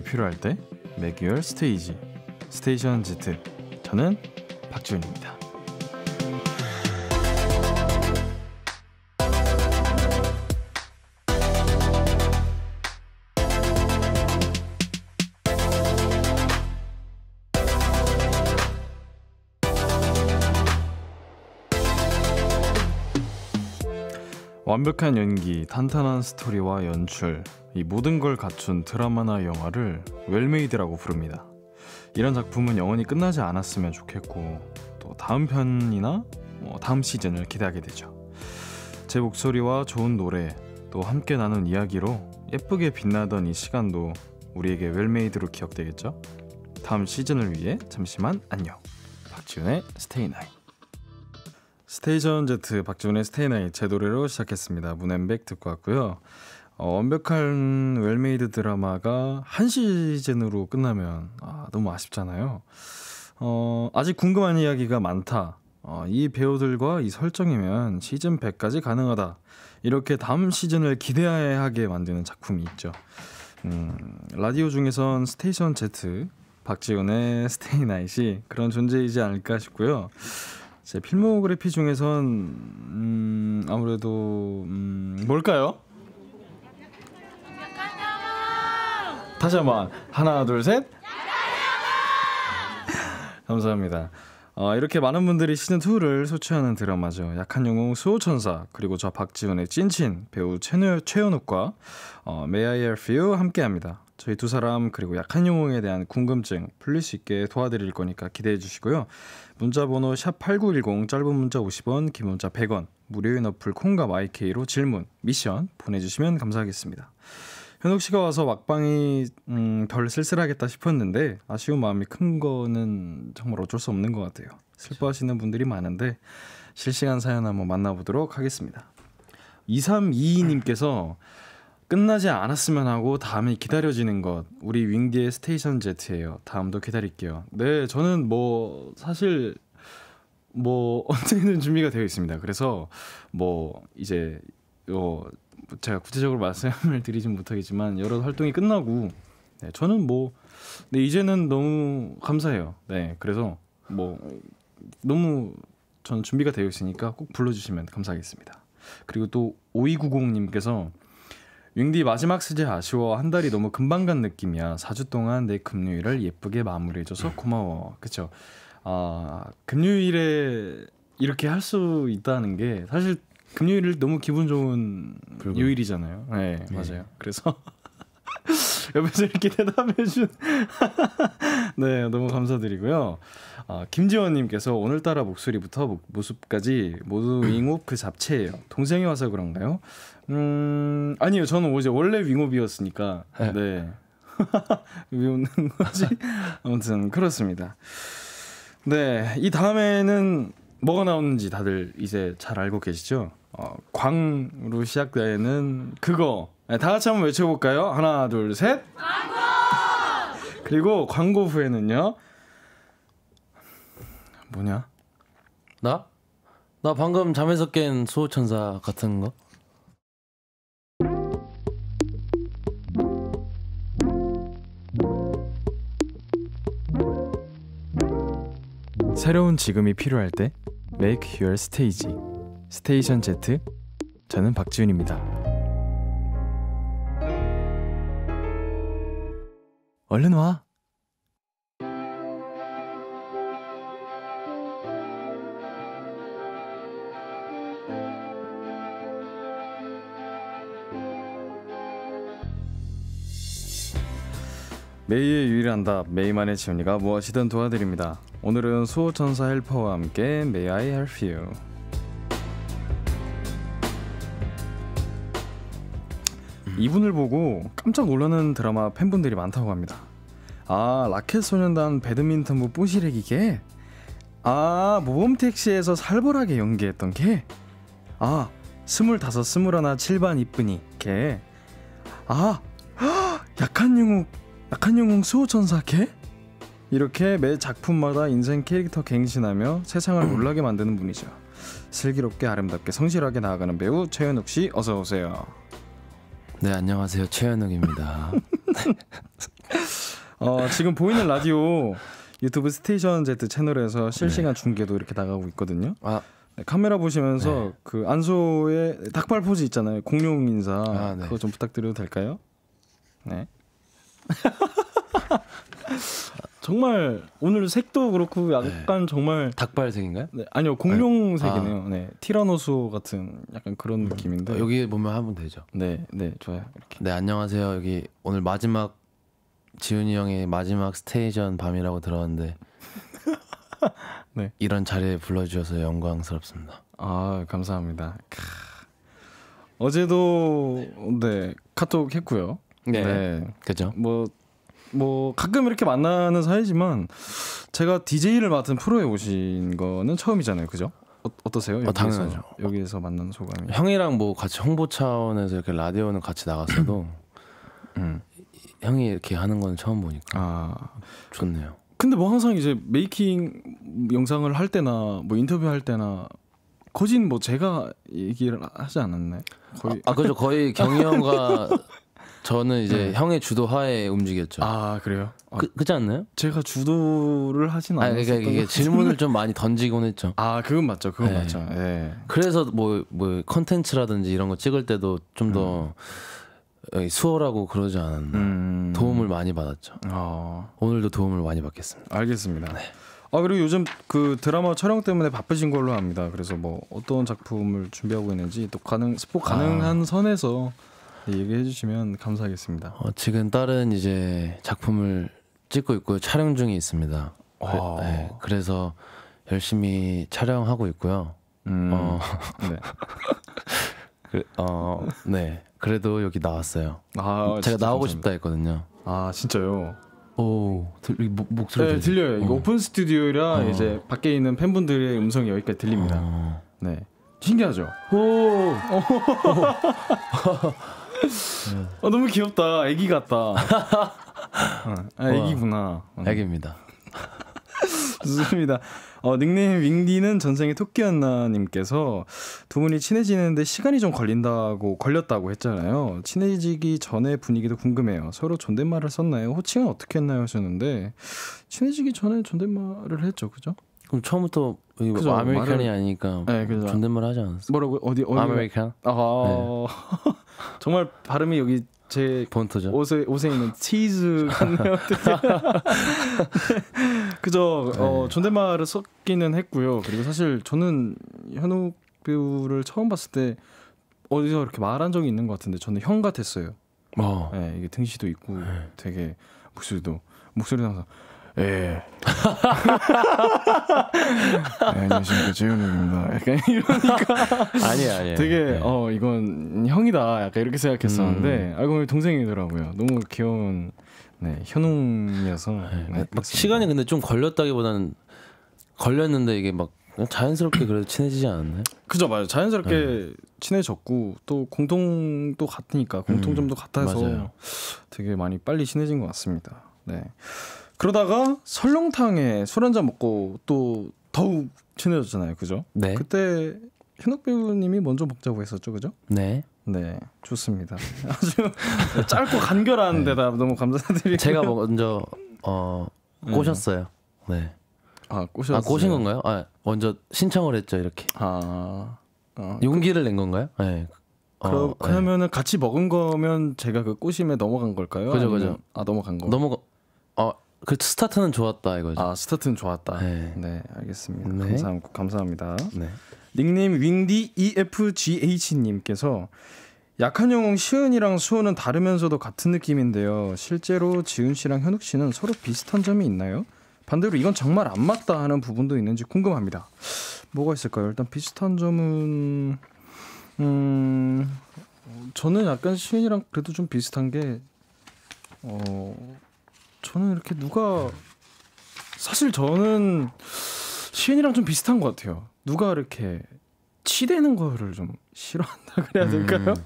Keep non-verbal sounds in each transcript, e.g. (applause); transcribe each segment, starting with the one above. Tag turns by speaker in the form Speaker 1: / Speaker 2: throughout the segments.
Speaker 1: 방송이 네, 필요할 때 매기열 스테이지 스테이션 Z 저는 박지훈입니다. 완벽한 연기, 탄탄한 스토리와 연출, 이 모든 걸 갖춘 드라마나 영화를 웰메이드라고 부릅니다. 이런 작품은 영원히 끝나지 않았으면 좋겠고, 또 다음 편이나 뭐 다음 시즌을 기대하게 되죠. 제 목소리와 좋은 노래, 또 함께 나눈 이야기로 예쁘게 빛나던 이 시간도 우리에게 웰메이드로 기억되겠죠? 다음 시즌을 위해 잠시만 안녕. 박지훈의 스테이 나이. 스테이션 Z 박지훈의 스테이나이 제 노래로 시작했습니다. 문앤백 듣고 왔고요. 어, 완벽한 웰메이드 드라마가 한 시즌으로 끝나면 아, 너무 아쉽잖아요. 어, 아직 궁금한 이야기가 많다. 어, 이 배우들과 이 설정이면 시즌 100까지 가능하다. 이렇게 다음 시즌을 기대해야 하게 만드는 작품이 있죠. 음, 라디오 중에선 스테이션 Z 박지훈의 스테이나잇이 그런 존재이지 않을까 싶고요. 제 필모그래피 중에선 음, 아무래도 음, 뭘까요? 다시 한 번 하나 둘 셋.
Speaker 2: (laughs)
Speaker 1: 감사합니다. 어, 이렇게 많은 분들이 시즌2를 소취하는 드라마죠. 약한 영웅 수호천사, 그리고 저 박지훈의 찐친, 배우 최노, 최현욱과 어, May I Help You 함께합니다. 저희 두 사람 그리고 약한 영웅에 대한 궁금증 풀릴 수 있게 도와드릴 거니까 기대해 주시고요. 문자 번호 샵 8910 짧은 문자 50원, 긴 문자 100원. 무료인 어플 콩과 마이케이로 질문, 미션 보내 주시면 감사하겠습니다. 현욱 씨가 와서 막방이 음, 덜 쓸쓸하겠다 싶었는데 아쉬운 마음이 큰 거는 정말 어쩔 수 없는 것 같아요. 슬퍼하시는 분들이 많은데 실시간 사연 한번 만나보도록 하겠습니다. 2322님께서 끝나지 않았으면 하고 다음에 기다려지는 것 우리 윙디의 스테이션 제트예요. 다음도 기다릴게요. 네, 저는 뭐 사실 뭐 (laughs) 언제든 준비가 되어 있습니다. 그래서 뭐 이제 어 제가 구체적으로 말씀을 (laughs) 드리진 못하겠지만 여러 활동이 끝나고 네, 저는 뭐 네, 이제는 너무 감사해요. 네, 그래서 뭐 너무 저는 준비가 되어 있으니까 꼭 불러주시면 감사하겠습니다. 그리고 또 5290님께서 윙디 마지막 시즌 아쉬워 한 달이 너무 금방 간 느낌이야 4주 동안 내 금요일을 예쁘게 마무리해줘서 음. 고마워 그쵸 아 금요일에 이렇게 할 수 있다는 게 사실 금요일을 너무 기분 좋은 그리 요일이잖아요 네, 네, 맞아요 그래서 (laughs) 옆에서 이렇게 대답해 준 (laughs) 네, 너무 감사드리고요. 아, 김지원 님께서 오늘따라 목소리부터 모, 습까지 모두 윙업 그 잡채예요. 동생이 와서 그런가요? 음 아니요 저는 이제 원래 윙업이었으니까 네. 네. (laughs) 왜 웃는 거지? (laughs) 아무튼 그렇습니다. 네, 이 다음에는 뭐가 나오는지 다들 이제 잘 알고 계시죠? 어, 광으로 시작되는 그거 네, 다 같이 한번 외쳐볼까요? 하나, 둘, 셋. 광고! 그리고 광고 후에는요.
Speaker 2: 뭐냐? 나? 나 방금 잠에서 깬 수호천사 같은 거?
Speaker 1: 새로운 지금이 필요할 때 Make Your Stage 스테이션 Z 저는 박지훈입니다 얼른 와. 메이의 유일한 답 메이만의 지훈이가 무엇이든 도와드립니다. 오늘은 수호천사 헬퍼와 함께 May I Help You 이분을 보고 깜짝 놀라는 드라마 팬분들이 많다고 합니다. 아 라켓 소년단 배드민턴부 뿌시래기 개? 아 모범택시에서 살벌하게 연기했던 개? 아 스물다섯 스물하나 칠반 이쁜이 개? 아 (gasps) 약한 영웅 약한 영웅 수호천사계? 이렇게 매 작품마다 인생 캐릭터 갱신하며 세상을 (clears throat) 놀라게 만드는 분이죠. 슬기롭게 아름답게 성실하게 나아가는 배우 최현욱 씨 어서 오세요. 네 안녕하세요 최현욱입니다. (laughs) 어, 지금 보이는 라디오 유튜브 스테이션 Z 채널에서 실시간 네. 중계도 이렇게 나가고 있거든요. 아 네, 카메라 보시면서 네. 그 안소의 닭발 포즈 있잖아요 공룡 인사 아, 네. 그거 좀 부탁드려도 될까요? 네. (laughs) 정말 오늘 색도 그렇고 약간 네. 정말 닭발색인가요? 네, 아니요 공룡색이네요. 아. 네 티라노수 같은 약간 그런 음. 느낌인데 어, 여기
Speaker 2: 보면 하면 되죠. 네, 네 좋아요. 이렇게. 네 안녕하세요. 여기 오늘 마지막 지훈이 형의 마지막 스테이션 밤이라고 들었는데
Speaker 1: (laughs)
Speaker 2: 네. 이런 자리에 불러주셔서 영광스럽습니다. 아 감사합니다.
Speaker 1: 크. 어제도 네 카톡 했고요. 네. 네. 그죠. 뭐, 뭐, 가끔 이렇게 만나는 사이지만 제가 DJ를 맡은 프로에 오신 거는 처음이잖아요. 그죠? 어, 떠세요 어, 여기서 아, 당연하죠. 여기에서 만난 소감이.
Speaker 2: 형이랑 뭐 같이 홍보 차원에서 이렇게 라디오는 같이 나갔어도 (clears throat) 음. 형이 이렇게 하는 건 처음 보니까 아, 좋네요. 근데 뭐 항상 이제
Speaker 1: 메이킹 영상을 할 때나 뭐 인터뷰 할 때나 거진 뭐 제가
Speaker 2: 얘기를 하지 않았네 거의 아, 아 그죠 거의 경희 형과 (laughs) 저는 이제 네. 형의 주도하에 움직였죠. 아 그래요? 아, 그, 그지 않나요?
Speaker 1: 제가 주도를 하진
Speaker 2: 않았어요. 그러니까 이게 질문을 좀 많이 던지곤 했죠. 아 그건 맞죠. 그건 네. 맞죠. 네. 그래서 뭐뭐 뭐 컨텐츠라든지 이런 거 찍을 때도 좀더 음. 수월하고 그러지 않았나. 음. 도움을 많이 받았죠. 어. 오늘도 도움을 많이 받겠습니다. 알겠습니다. 네.
Speaker 1: 아 그리고 요즘 그 드라마 촬영 때문에 바쁘신 걸로 압니다. 그래서 뭐 어떤 작품을 준비하고 있는지 또 가능 스포 가능한
Speaker 2: 아. 선에서 네, 얘기해 주시면 감사하겠습니다. 어, 지금 딸은 이제 작품을 찍고 있고 촬영 중에 있습니다. 그, 네, 그래서 열심히 촬영하고 있고요. 음. 어, 네. (laughs) 그, 어, 네. 그래도 여기 나왔어요. 아, 제가 나오고 감사합니다. 싶다 했거든요.
Speaker 1: 아, 진짜요? 오, 목, 목소리 네, 들려요 어. 오픈 스튜디오라 어. 이제 밖에 있는 팬분들의 음성이 여기까지 들립니다. 어. 네. 신기하죠?
Speaker 2: 오! (laughs) (laughs)
Speaker 1: 아, 너무 귀엽다. 아기 같다. 아, 어, 아, 기구나 아기입니다. 좋습니다. 어, 닉네임 윙디는 전생에 토끼였나님께서 두 분이 친해지는데 시간이 좀 걸린다고 걸렸다고 했잖아요. 친해지기 전에 분위기도 궁금해요. 서로 존댓말을 썼나요? 호칭은 어떻게 했나요? 하셨는데 친해지기 전에 존댓말을 했죠, 그죠? 그럼 처음부터 그죠, 뭐 아메리칸이 말을... 아니니까 네, 존댓말 하지 않았어? 뭐라고 어디 어디 아메리칸? 아 네. (laughs) 정말 발음이 여기 제 본토죠. 옷에 옷에 있는 치즈 같네요. (laughs) (laughs) 그죠. 어, 네. 존댓말을 썼기는 했고요. 그리고 사실 저는 현욱 배우를 처음 봤을 때 어디서 이렇게 말한 적이 있는 것 같은데 저는 형 같았어요. 어. 네, 이게 등시도 있고 네. 되게 목소리도 목소리 항상 예. (laughs) 네, 안녕하십니까 재윤욱입니다. 약간 이러니까 (laughs) 아니에아니에 되게 네. 어 이건 형이다. 약간 이렇게 생각했었는데 음. 알고 보니 동생이더라고요. 너무 귀여운 네 현웅이어서 네,
Speaker 2: 네 막 시간이 근데 좀 걸렸다기보다는 걸렸는데 이게 막 자연스럽게 그래도 친해지지 않았나요? 그죠 맞아요. 자연스럽게
Speaker 1: 네. 친해졌고 또 공통도 같으니까 공통점도 음, 같아서 맞아요. 되게 많이 빨리 친해진 것 같습니다. 네. 그러다가 설렁탕에 술 한잔 먹고 또 더욱 친해졌잖아요. 그죠? 네. 그때 현욱 배우님이 먼저 먹자고 했었죠. 그죠? 네. 네, 좋습니다. (laughs) 아주 짧고 간결한 네. 대답 너무 감사드립니다 제가
Speaker 2: 먼저 어 네. 꼬셨어요. 네. 아, 아 꼬셨어요. 아, 꼬신 건가요? 아, 먼저 신청을 했죠, 이렇게. 아. 어, 용기를 그, 낸 건가요? 네. 어, 네.
Speaker 1: 그러면은 네. 같이 먹은 거면 제가 그 꼬심에 넘어간 걸까요? 그죠, 아니면, 그죠. 아, 넘어간 거. 넘어가 어, 그 스타트는 좋았다 이거죠. 아 스타트는 좋았다. 네, 네 알겠습니다. 네. 감사, 감사합니다. 네. 닉네임 윙디 EFGH님께서 약한 영웅 시은이랑 수호는 다르면서도 같은 느낌인데요. 실제로 지은 씨랑 현욱 씨는 서로 비슷한 점이 있나요? 반대로 이건 정말 안 맞다 하는 부분도 있는지 궁금합니다. 뭐가 있을까요? 일단 비슷한 점은 음 저는 약간 시은이랑 그래도 좀 비슷한 게 어. 저는 이렇게 누가 사실 저는 시인이랑 좀 비슷한 것 같아요. 누가 이렇게 치대는 거를 좀 싫어한다 (laughs) 그래야 될까요? 음.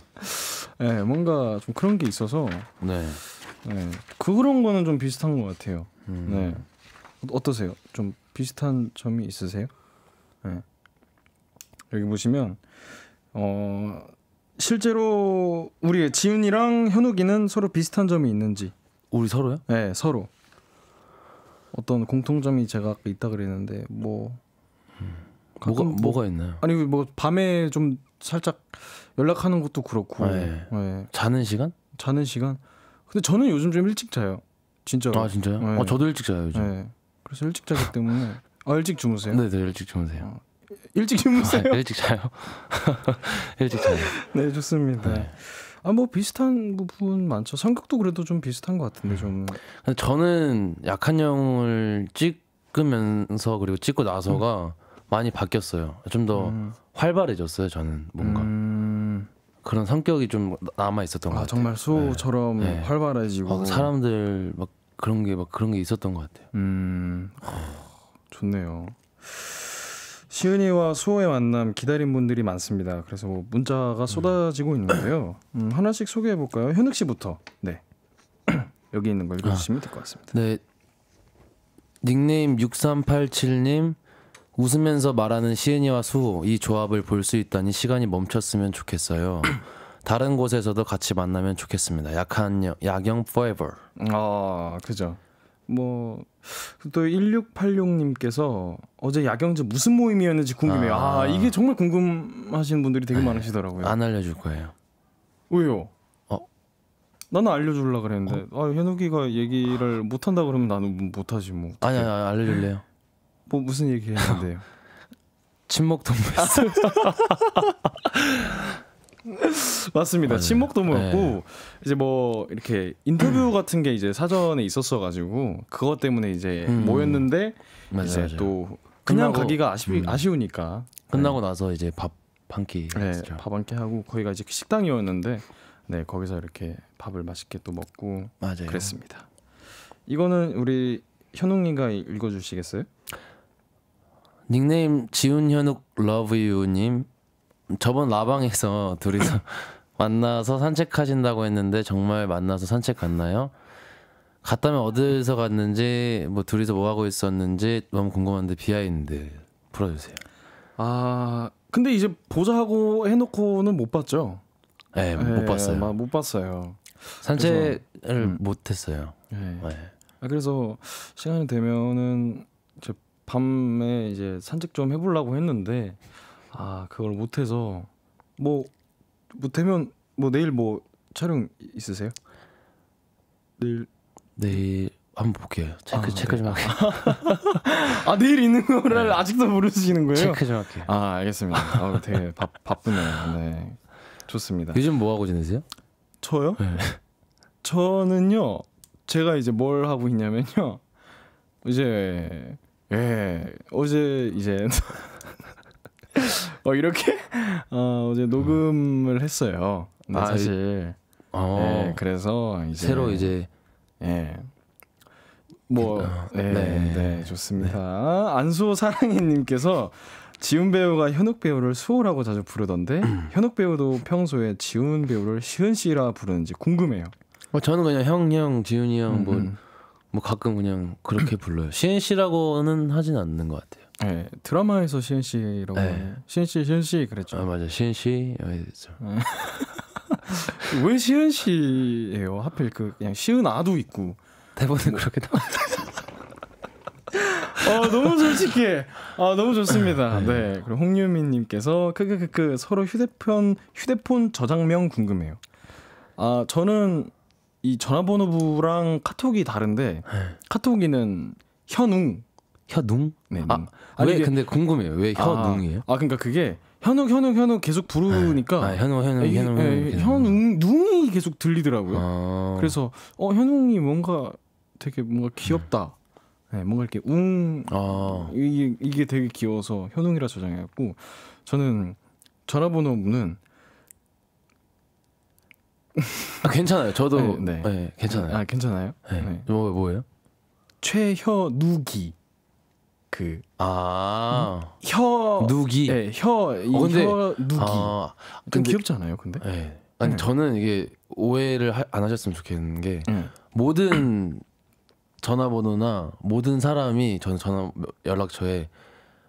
Speaker 1: 예, 음. 네, 뭔가 좀 그런 게 있어서 네. 네, 그런 거는 좀 비슷한 것 같아요. 음. 네, 어떠세요? 좀 비슷한 점이 있으세요? 네. 여기 보시면 어 실제로 우리 지훈이랑 현욱이는 서로 비슷한 점이 있는지 우리 서로요? 네, 서로. 어떤 공통점이 제가 아까 있다 그랬는데 뭐 음, 뭐가 뭐, 뭐가 있나요? 아니 뭐 밤에 좀 살짝 연락하는 것도 그렇고 네. 네. 자는 시간? 자는 시간. 근데 저는 요즘 좀 일찍 자요. 진짜. 아 진짜요? 네. 아, 저도 일찍 자요 요즘. 네. 그래서 일찍 자기 때문에 아 일찍 주무세요? 네, 네 일찍 주무세요. 어, 일찍 주무세요? 아, 네, 일찍 자요. (laughs) 일찍 자요. 네 좋습니다. 네. 아뭐 비슷한 부분 많죠. 성격도 그래도 좀 비슷한 것 같은데 좀.
Speaker 2: 저는 약한 형을 찍으면서 그리고 찍고 나서가 음. 많이 바뀌었어요. 좀더 음. 활발해졌어요. 저는 뭔가 음. 그런 성격이 좀 남아 있었던 아, 것 같아요. 정말
Speaker 1: 수호처럼 네. 활발해지고 막
Speaker 2: 사람들 막 그런 게 막 그런 게 있었던 것 같아요. 음, 어,
Speaker 1: 좋네요. 시은이와 수호의 만남 기다린 분들이 많습니다. 그래서 뭐 문자가 쏟아지고 있는데요. 음, 하나씩 소개해 볼까요? 현욱 씨부터. 네. (clears throat) 여기 있는 걸 읽어주시면 아, 될것 같습니다.
Speaker 2: 네. 닉네임 6387님 웃으면서 말하는 시은이와 수호 이 조합을 볼 수 있다니 시간이 멈췄으면 좋겠어요. (clears throat) 다른 곳에서도 같이 만나면 좋겠습니다. 약한 야경 forever. 아, 그죠.
Speaker 1: 뭐또 1686님께서 어제 야경제 무슨 모임이었는지 궁금해요. 아, 아 이게 정말 궁금하신 분들이 되게 네. 많으시더라고요. 안 알려줄 거예요. 왜요? 어? 나는 알려줄라 그랬는데 어? 아 현욱이가 얘기를 못 한다 그러면 나는 못 하지 뭐. 뭐. 아니 아니 알려줄래요. (laughs) 뭐 무슨 얘기했는데요? (laughs) 침묵 동물. (laughs) (laughs) 맞습니다. 맞아요. 네. 친목 도모였고 네. 이제 뭐 이렇게 인터뷰 (clears throat) 같은 게 이제 사전에 있었어 가지고 그것 때문에 이제 음. 모였는데 맞아요, 이제 맞아요. 또 그냥 가기가 아쉬 음. 아쉬우니까 끝나고 네. 나서 이제 밥 한 끼, 네, 밥한 끼 하고 거기가 이제 식당이었는데 네 거기서 이렇게 밥을 맛있게 또 먹고
Speaker 2: 맞아요. 그랬습니다. 이거는 우리 현웅님과 읽어주시겠어요? 닉네임 지훈현욱 러브유님 저번 라방에서 둘이서 (laughs) 만나서 산책하신다고 했는데 정말 만나서 산책 갔나요? 갔다면 어디서 갔는지 뭐 둘이서 뭐 하고 있었는지 너무 궁금한데 비하인드 풀어주세요. 아 근데 이제 보자고 해놓고는 못 봤죠. 네, 예, 네못 예, 봤어요. 막못 봤어요. 산책을 음. 못 했어요. 네. 예. 네.
Speaker 1: 아, 그래서 시간이 되면은 이제 밤에 이제 산책 좀 해보려고 했는데 아 그걸 못해서 뭐 못하면 뭐 내일 뭐 촬영 있으세요? 내일 내일 한번 볼게요. 체크 아, 체크 네. 좀 할게요. (laughs) 아 내일 있는 거를 네. 아직도 모르시는 거예요? 체크 좀 할게요. 아 알겠습니다. 아 되게 바, 바쁘네요. 네 좋습니다. 요즘 뭐 하고 지내세요? 저요? 네. 저는요 제가 이제 뭘 하고 있냐면요 이제 예 어제 이제 어 이렇게 (laughs) 어 이제 녹음을 했어요. 네, 아, 사실 예, 어. 네, 그래서 이제 새로 이제 예. 뭐, 네, 네, 네 좋습니다. 네. 안수 사랑이님께서 지훈 배우가 현욱 배우를 수호라고 자주 부르던데 음. 현욱 배우도 평소에 지훈 배우를 시은 씨라 부르는지 궁금해요. 어, 저는
Speaker 2: 그냥 형, 형, 지훈이 형, 뭐, 음. 음. 뭐 가끔 그냥 그렇게 (clears throat) 불러요. 시은 씨라고는 하진 않는 것 같아요. 네, 드라마에서 시은 씨라고 네. 시은 씨, 시은 씨 그랬죠. 아 맞아, 시은
Speaker 1: 씨 어, 그랬죠. 어. (laughs) 왜 시은 씨예요? 하필 그 그냥 시은 아도 있고 대본에 그렇게 나왔 어, 너무 솔직해. 아, 너무 좋습니다. 네. 네. 그리고 홍유민 님께서 크크크크 서로 휴대폰 휴대폰 저장명 궁금해요. 아, 저는 이 전화번호부랑 카톡이 다른데 네. 카톡이는 현웅 혀눈? 네. 아, 아니 근데 궁금해요. 왜 아, 혀눈이에요? 아, 아, 그러니까 그게 현웅 현웅 현웅 계속 부르니까 아, 현웅 현웅 현웅 현웅 눈이 계속 들리더라고요. 아. 그래서 어 현웅이 뭔가 되게 뭔가 귀엽다. 네, 뭔가 이렇게 웅 아. 이게 이게 되게 귀여워서 현웅이라 저장해갖고 저는 전화번호는 아, 괜찮아요. 저도 네, 네. 네 괜찮아요. 아 괜찮아요? 네. 네. 뭐 뭐예요? 최현우기
Speaker 2: 그 아.
Speaker 1: 혀 누기. 네, 혀,
Speaker 2: 어, 근데, 혀 누기. 아, 좀 근데, 귀엽잖아요 근데? 네. 아니 네. 저는 이게 오해를 하, 안 하셨으면 좋겠는 게 네. 모든 전화번호나 모든 사람이 저는 전화 연락처에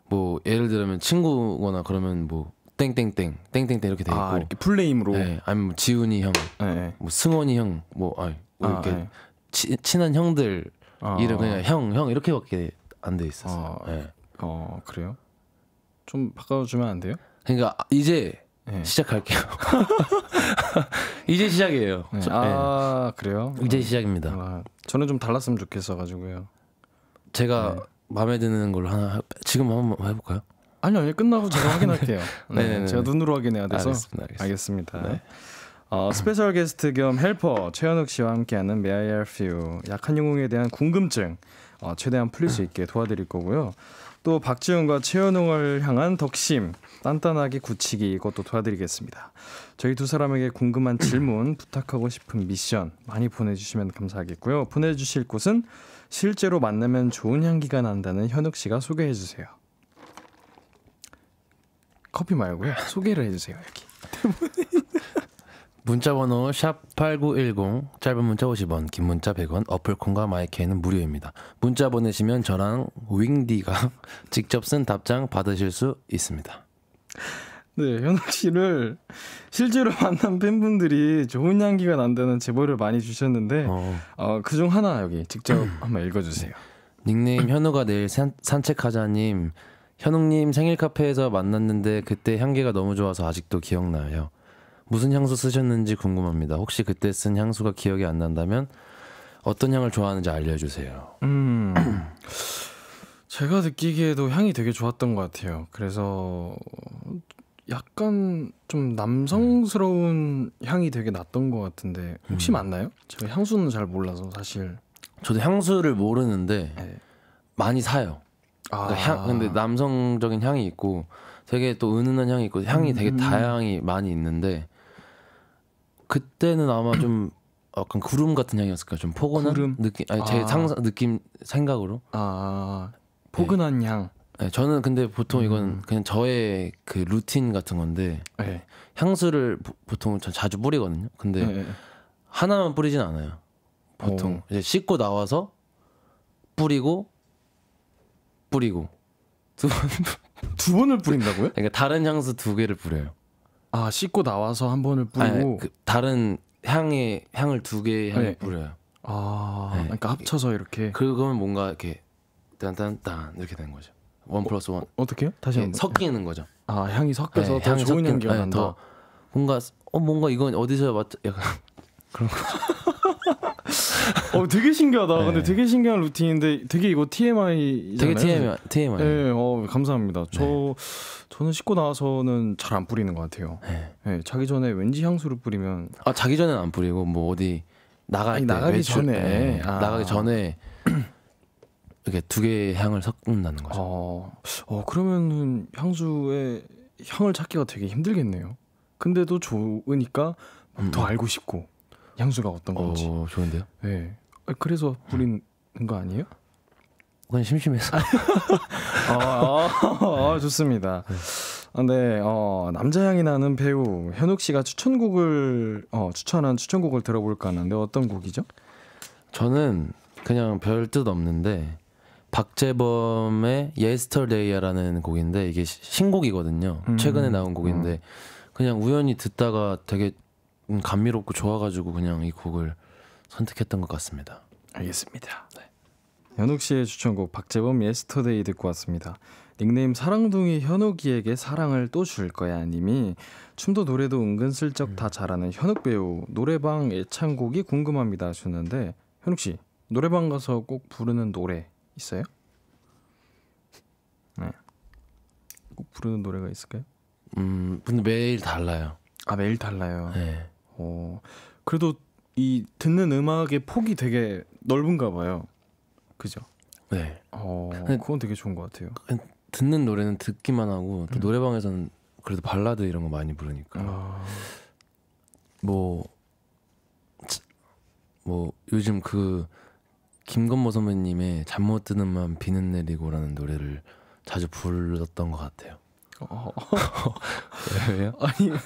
Speaker 2: 뭐 예를 들면 친구거나 그러면 뭐 땡땡땡 땡땡땡 이렇게 돼 아, 있고 아, 이렇게 풀네임으로 네, 아니면 뭐 지훈이 형, 네. 뭐 승원이 형, 뭐 아니 뭐 아, 이렇게 네. 치, 친한 형들 아. 이름 그냥 형 형 이렇게밖에 안돼 있었어요. 어, 아, 네. 예. 어, 그래요? 좀 바꿔주면 안 돼요? 그러니까 이제 네. 시작할게요. (laughs) 이제 시작이에요. 네. 아 그래요? 이제 시작입니다. 아, 저는 좀 달랐으면 좋겠어가지고요. 제가 네. 마음에 드는 걸로 하나 지금 한번 해볼까요?
Speaker 1: 아니요, 아니 끝나고 제가 확인할게요. (laughs) 네, 네, 네, 제가 눈으로 확인해야 돼서 알겠습니다. 알겠습니다. 알겠습니다. 어, 스페셜 게스트 겸 헬퍼 최현욱 씨와 함께하는 May I Help You 약한 영웅에 대한 궁금증 어, 최대한 풀릴 수 있게 도와드릴 거고요. 또 박지훈과 최현웅을 향한 덕심 단단하게 굳히기 이것도 도와드리겠습니다. 저희 두 사람에게 궁금한 질문 (clears throat) 부탁하고 싶은 미션 많이 보내주시면 감사하겠고요. 보내주실 곳은 실제로 만나면 좋은 향기가 난다는 현욱 씨가 소개해 주세요.
Speaker 2: 커피 말고요.
Speaker 1: 소개를 해주세요 여기.
Speaker 2: (laughs) 문자번호 샵 8910 짧은 문자 50원 긴 문자 100원 어플콘과 마이크에는 무료입니다 문자 보내시면 저랑 윙디가 (laughs) 직접 쓴 답장 받으실 수 있습니다
Speaker 1: 네 현욱 씨를 실제로 (laughs) 만난 팬분들이 좋은 향기가 난다는 제보를 많이 주셨는데
Speaker 2: 어. 어, 그중 하나 여기 직접 (clears throat) 한번 읽어주세요 닉네임 현우가 내일 산, 산책하자님 현욱님 생일 카페에서 만났는데 그때 향기가 너무 좋아서 아직도 기억나요 무슨 향수 쓰셨는지 궁금합니다. 혹시 그때 쓴 향수가 기억이 안 난다면 어떤 향을 좋아하는지 알려주세요.
Speaker 1: 음, (clears throat) 제가 느끼기에도 향이 되게 좋았던 것 같아요. 그래서 약간 좀 남성스러운 향이 되게 났던 것 같은데 혹시 음. 맞나요? 제가 향수는
Speaker 2: 잘 몰라서 사실. 저도 향수를 모르는데 네. 많이 사요. 아. 그러니까 향, 근데 남성적인 향이 있고 되게 또 은은한 향이 있고 향이 되게 음. 다양이 많이 있는데 그때는 아마 좀 (clears throat) 약간 구름 같은 향이었을까 좀 포근한 구름? 느낌 아니 제 아. 상상 느낌 생각으로 아 포근한 네. 향 네, 저는 근데 보통 음. 이건 음. 그냥 저의 그 루틴 같은 건데 네. 향수를 보, 통전 자주 뿌리거든요 근데 네, 네, 네. 하나만 뿌리진 않아요 보통 오. 이제 씻고 나와서 뿌리고 뿌리고 두번두 번을 뿌린다고요? 그러니까 다른 향수 두 개를 뿌려요 아 씻고 나와서 한 번을 뿌리고 아니, 그 다른 향의 향을 두 개의 향을 네. 뿌려요. 아 네. 그러니까 합쳐서 이렇게 그건 거 뭔가 이렇게 딴딴딴 이렇게 되는 거죠. 원 플러스 원 어, 어떻게요? 다시 예, 한번 섞이는 거죠.
Speaker 1: 아 향이 섞여서 네, 더 향이 좋은 향기가 네, 난다.
Speaker 2: 뭔가 어 뭔가 이건 어디서 맞 약간 그런 거.
Speaker 1: (laughs) 어, 되게 신기하다. 네. 근데 되게 신기한 루틴인데 되게 이거 TMI. 되게 TMI. TMI. 네, 어, 감사합니다. 저 네. 저는 씻고 나서는 잘 안 뿌리는 것 같아요. 네. 네. 자기 전에 왠지 향수를 뿌리면.
Speaker 2: 아 자기 전에는 안 뿌리고 뭐 어디 나갈 때 나가기 외출, 전에 네, 아. 나가기 전에 이렇게 두 개의 향을 섞는다는
Speaker 1: 거죠. 어, 어 그러면은 향수의 향을 찾기가 되게 힘들겠네요. 근데도 좋으니까 음. 더 알고 싶고. 향수가 어떤 어, 건지. 어, 좋은데요? 네. 아, 그래서 부리는 음. 거 아니에요? 그건 심심해서. 어, 어, 좋습니다. 근데 네, 어, 남자 향이 나는 배우 현욱 씨가 추천곡을 어, 추천한 추천곡을 들어볼까 하는데 어떤 곡이죠?
Speaker 2: 저는 그냥 별 뜻 없는데 박재범의 Yesterday라는 곡인데 이게 신곡이거든요. 음. 최근에 나온 곡인데 음. 그냥 우연히 듣다가 되게 음, 감미롭고 좋아가지고 그냥 이 곡을 선택했던 것 같습니다. 알겠습니다. 네. 현욱 씨의 추천곡 박재범 예스터데이 듣고
Speaker 1: 왔습니다. 닉네임 사랑둥이 현욱이에게 사랑을 또 줄 거야 님이 춤도 노래도 은근슬쩍 다 잘하는 현욱 배우 노래방 애창곡이 궁금합니다 하셨는데 현욱 씨 노래방 가서 꼭 부르는 노래 있어요? 네. 꼭 부르는 노래가 있을까요?
Speaker 2: 음, 근데 매일 달라요.
Speaker 1: 아, 매일 달라요. 네. 어, 그래도 이 듣는 음악의
Speaker 2: 폭이 되게 넓은가 봐요. 그죠? 네. 어, 그러니까
Speaker 1: 그건 되게 좋은 것
Speaker 2: 같아요. 듣는 노래는 듣기만 하고 또 음. 노래방에서는 그래도 발라드 이런 거 많이 부르니까 아... 뭐. 뭐 요즘 그 김건모 선배님의 잠 못 드는 밤 비는 내리고라는 노래를 자주 불렀던 것 같아요. 어. 왜요? (laughs) 어. 아니 네.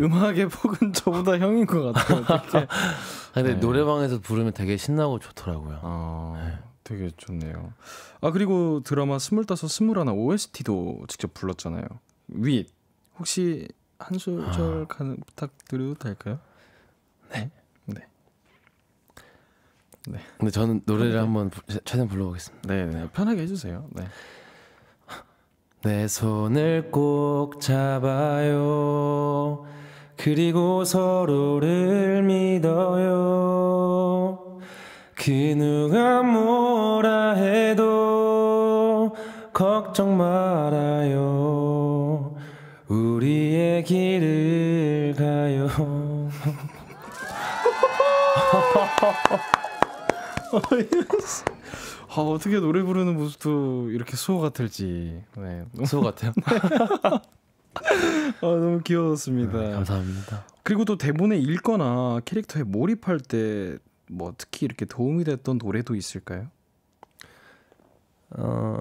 Speaker 1: 음악의 폭은 저보다 형인 것 같아요. 어떻게? (laughs) 근데 네.
Speaker 2: 노래방에서 부르면
Speaker 1: 되게 신나고 좋더라고요. 어, 네. 되게 좋네요. 아 그리고 드라마 스물다섯 스물하나 OST도 직접 불렀잖아요. 윗 혹시 한 소절 아. 부탁드려도 될까요? 네. 네.
Speaker 2: 네. 근데 저는 노래를 한번 최대한 불러보겠습니다. 네, 네, 편하게 해주세요. 네. 내 손을 꼭 잡아요. 그리고 서로를 믿어요. 그 누가 뭐라 해도 걱정 말아요. 우리의 길을 가요. (laughs) (laughs)
Speaker 1: 아, 어떻게 노래 부르는 모습도 이렇게 수호 같을지. 네. 수호 같아요. (laughs) 아, 너무 귀여웠습니다. 네,
Speaker 2: 감사합니다.
Speaker 1: 그리고 또 대본에 읽거나 캐릭터에 몰입할 때 뭐 특히 이렇게 도움이 됐던 노래도 있을까요? 어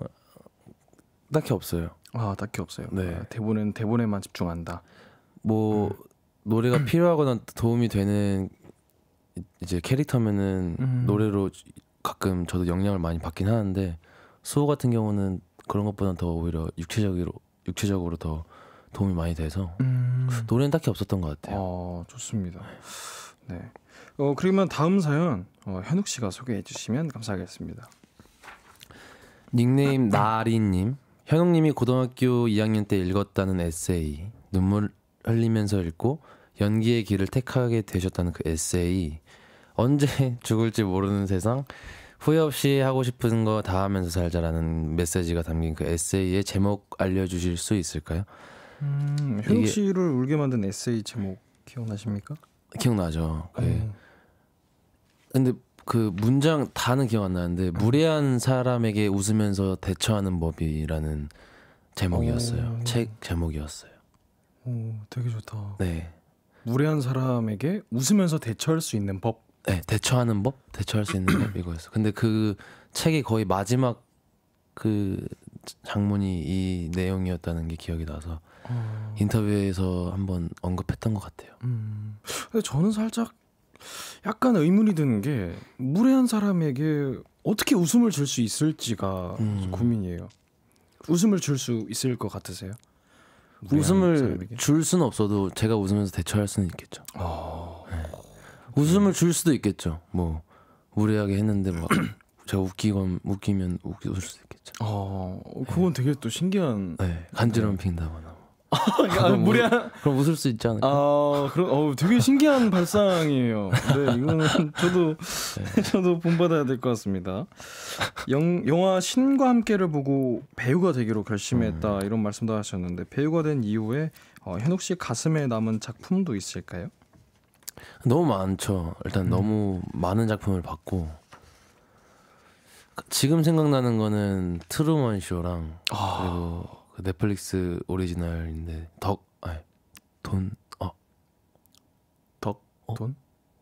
Speaker 2: 딱히 없어요. 아 딱히 없어요. 네 아, 대본은
Speaker 1: 대본에만 집중한다.
Speaker 2: 뭐 음. 노래가 (clears throat) 필요하거나 도움이 되는 이제 캐릭터면은 음. 노래로 가끔 저도 영향을 많이 받긴 하는데 수호 같은 경우는 그런 것보다 는더 오히려 육체적으로 육체적으로 더 도움이 많이 돼서 음... 노래는 딱히 없었던 것 같아요. 어, 좋습니다. 네. 어, 그러면 다음 사연 어,
Speaker 1: 현욱 씨가 소개해 주시면 감사하겠습니다.
Speaker 2: 닉네임 나리님 현욱님이 고등학교 2학년 때 읽었다는 에세이 눈물 흘리면서 읽고 연기의 길을 택하게 되셨다는 그 에세이 언제 (laughs) 죽을지 모르는 세상 후회 없이 하고 싶은 거 다 하면서 살자라는 메시지가 담긴 그 에세이의 제목 알려주실 수 있을까요? 음, 효 씨를
Speaker 1: 울게 만든 에세이 제목 기억나십니까?
Speaker 2: 기억나죠. 그, 네. 근데 그 문장 다는 기억 안 나는데 무례한 사람에게 웃으면서 대처하는 법이라는 제목이었어요. 오. 어. 책 제목이었어요.
Speaker 1: 오, 되게 좋다.
Speaker 2: 네. 무례한 사람에게 웃으면서 대처할 수 있는 법. 네, 대처하는 법, 대처할 수 있는 법 (clears throat) 이거였어. 근데 그 책이 거의 마지막 그 장문이 이 내용이었다는 게 기억이 나서 어... 인터뷰에서 한번 언급했던 것 같아요.
Speaker 1: 음... 근데 저는 살짝
Speaker 2: 약간 의문이 드는 게
Speaker 1: 무례한 사람에게 어떻게 웃음을 줄 수 있을지가 음... 고민이에요. 웃음을 줄 수 있을 것 같으세요?
Speaker 2: 웃음을 줄 수는 없어도 제가 웃으면서 대처할 수는 있겠죠. 어... 웃음을 줄 수도 있겠죠. 뭐 무례하게 했는데 뭐 (clears throat) 제가 웃기건 웃기면 웃길 수도 있겠죠. 어, 그건 되게 또 신기한. 네, 간지럼 핀다거나. 뭐. (laughs) 아, 그러니까 무례한. 그럼 웃을 수 있지 않을까?
Speaker 1: 아, 그럼 어, 되게 신기한 발상이에요. 네, 이거는 (laughs) 저도 네. 저도 본받아야 될 것 같습니다. 영 영화 신과 함께를 보고 배우가 되기로 결심했다 음. 이런 말씀도 하셨는데 배우가 된 이후에 어, 현욱 씨 가슴에 남은 작품도 있을까요?
Speaker 2: 너무 많죠. 일단 음. 너무 많은 작품을 봤고 지금 생각나는 거는 트루먼 쇼랑 아. 그리고 그 넷플릭스 오리지널인데 덕 아니 돈어덕 어? 돈?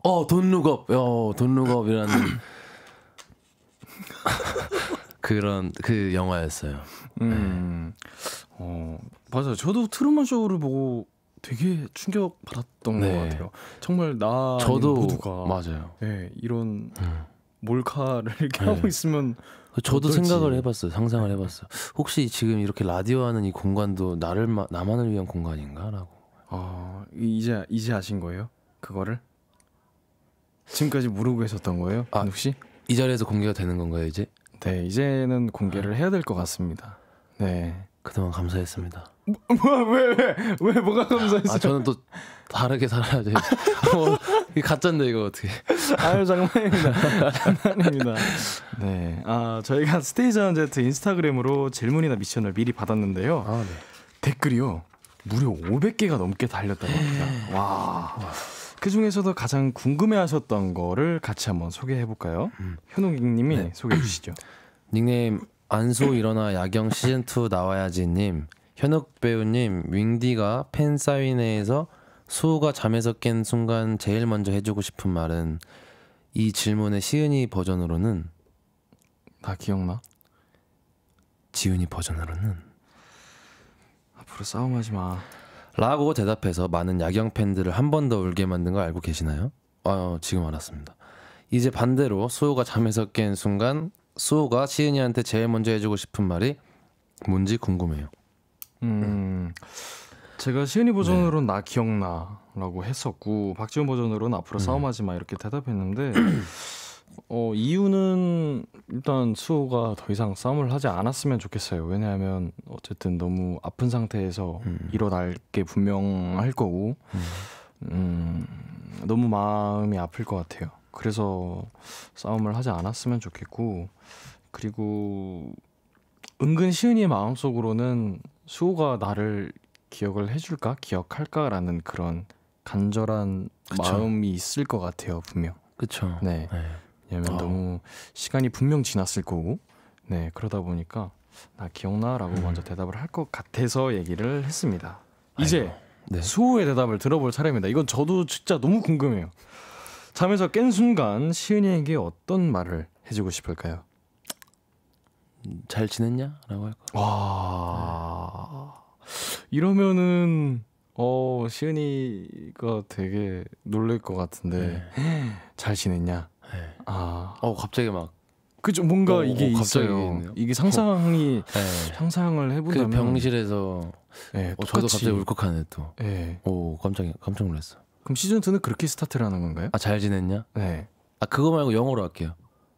Speaker 2: 어, 돈 룩업. 어, 돈 룩업이라는 (clears throat) 그런 그 영화였어요. 음. 네. 어, 맞아요. 저도 트루먼 쇼를 보고 되게 충격 받았던 네. 것 같아요.
Speaker 1: 정말 나 저도 모두가 맞아요. 예, 네, 이런 음. 몰카를 이렇게 네. 하고 있으면 저도 어떨지. 생각을
Speaker 2: 해봤어요. 상상을 해봤어요. 혹시 지금 이렇게 라디오 하는 이 공간도 나를 나만을 위한 공간인가라고. 아
Speaker 1: 이제 이제 아신 거예요? 그거를
Speaker 2: 지금까지 모르고 계셨던 거예요? 아,
Speaker 1: 혹시 이 자리에서 공개가 되는 건가요 이제? 네 이제는 공개를 해야 될 것 같습니다.
Speaker 2: 네. 그동안 감사했습니다. 뭐왜왜왜 뭐가 감사했어요? 아 저는 또 다르게 살아야죠. 뭐, 어, 가짠데 이거 어떻게? 아유 장난입니다.
Speaker 1: 장난입니다. 네, 아 저희가 스테이지 한 제트 인스타그램으로 질문이나 미션을 미리 받았는데요. 아, 네. 댓글이요 무려 500개가 넘게 달렸다고 합니다. 네. 와. 그 중에서도 가장 궁금해하셨던 거를 같이 한번 소개해
Speaker 2: 볼까요? 음. 현웅님이 네. 소개해 주시죠. 닉네임 안소 일어나 야경 시즌 2 나와야지님. 현욱 배우님 윙디가 팬 사인회에서 수호가 잠에서 깬 순간 제일 먼저 해주고 싶은 말은 이 질문의 시은이 버전으로는 다 기억나? 지훈이 버전으로는 앞으로 싸움하지 마. 라고 대답해서 많은 야경 팬들을 한 번 더 울게 만든 거 알고 계시나요? 아, 지금 알았습니다. 이제 반대로 수호가 잠에서 깬 순간 수호가 시은이한테 제일 먼저 해주고 싶은 말이 뭔지 궁금해요.
Speaker 1: 음. 제가 시은이 버전으로 네. 나 기억나라고 했었고 박지훈 버전으로는 앞으로 음. 싸움하지 마 이렇게 대답했는데 어 이유는 일단 수호가 더 이상 싸움을 하지 않았으면 좋겠어요. 왜냐하면 어쨌든 너무 아픈 상태에서 음. 일어날 게 분명할 거고 음, 음 너무 마음이 아플 것 같아요. 그래서 싸움을 하지 않았으면 좋겠고 그리고 은근 시은이의 마음속으로는 수호가 나를 기억을 해줄까 기억할까라는 그런 간절한 그쵸. 마음이 있을 것 같아요 분명. 그렇 네. 네. 왜냐면 어. 너무 시간이 분명 지났을 거고, 네 그러다 보니까 나 기억나라고 음. 먼저 대답을 할 것 같아서 얘기를 했습니다. 이제 네. 수호의 대답을 들어볼 차례입니다. 이건 저도 진짜 너무 궁금해요. 잠에서 깬 순간 시은이에게 어떤 말을 해주고 싶을까요? 잘 지냈냐?라고 할거요와 네. 이러면은 어 시은이가 되게 놀랄 것 같은데 네. (gasps) 잘 지냈냐? 네. 아어 갑자기 막 그죠 뭔가 어, 어 이게 있어요. 이게, 이게 상상이 어. (laughs) 상상을
Speaker 2: 네. 해보면 그 병실에서 네, 어, 저도 갑자기 울컥하네 또. 네. 오 깜짝 깜짝 놀랐어. 그럼 시즌 2는 그렇게 스타트를 하는 건가요? 아 잘 지냈냐? 네. 아 그거 말고 영어로 할게요.